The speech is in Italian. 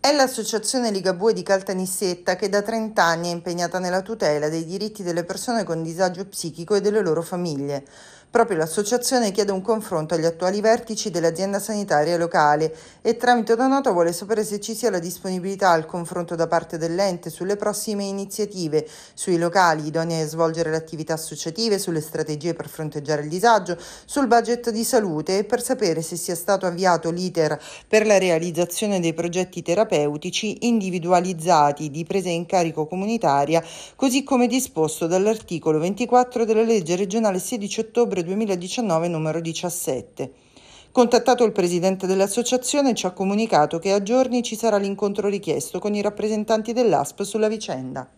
È l'Associazione Ligabue di Caltanissetta che da 30 anni è impegnata nella tutela dei diritti delle persone con disagio psichico e delle loro famiglie. Proprio l'associazione chiede un confronto agli attuali vertici dell'azienda sanitaria locale e tramite una nota vuole sapere se ci sia la disponibilità al confronto da parte dell'ente sulle prossime iniziative, sui locali idonei a svolgere le attività associative, sulle strategie per fronteggiare il disagio, sul budget di salute e per sapere se sia stato avviato l'iter per la realizzazione dei progetti terapeutici terapeutici individualizzati di presa in carico comunitaria, così come disposto dall'articolo 24 della legge regionale 16 ottobre 2019 numero 17. Contattato il presidente dell'associazione ci ha comunicato che a giorni ci sarà l'incontro richiesto con i rappresentanti dell'ASP sulla vicenda.